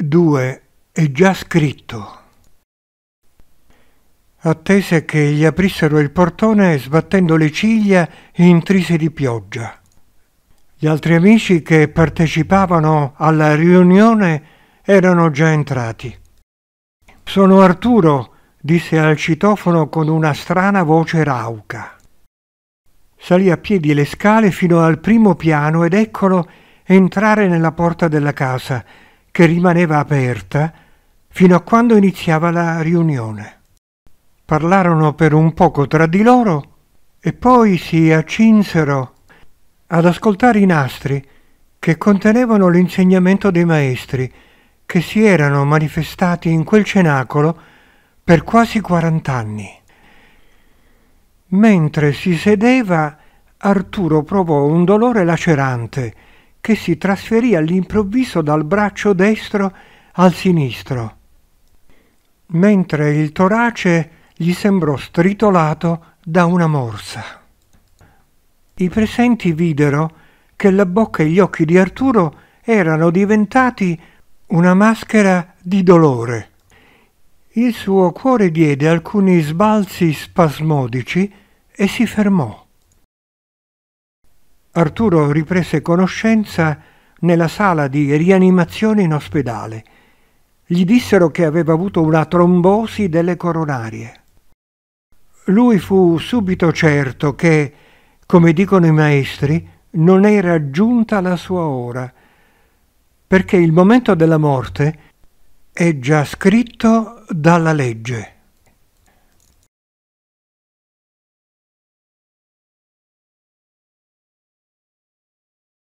2. È già scritto. Attese che gli aprissero il portone sbattendo le ciglia intrise di pioggia. Gli altri amici che partecipavano alla riunione erano già entrati. Sono Arturo, disse al citofono con una strana voce rauca. Salì a piedi le scale fino al primo piano ed eccolo entrare nella porta della casa, che rimaneva aperta fino a quando iniziava la riunione. Parlarono per un poco tra di loro e poi si accinsero ad ascoltare i nastri che contenevano l'insegnamento dei maestri che si erano manifestati in quel cenacolo per quasi 40 anni. Mentre si sedeva, Arturo provò un dolore lacerante che si trasferì all'improvviso dal braccio destro al sinistro, mentre il torace gli sembrò stritolato da una morsa. I presenti videro che la bocca e gli occhi di Arturo erano diventati una maschera di dolore. Il suo cuore diede alcuni sbalzi spasmodici e si fermò. Arturo riprese conoscenza nella sala di rianimazione in ospedale. Gli dissero che aveva avuto una trombosi delle coronarie. Lui fu subito certo che, come dicono i maestri, non era giunta la sua ora, perché il momento della morte è già scritto dalla legge.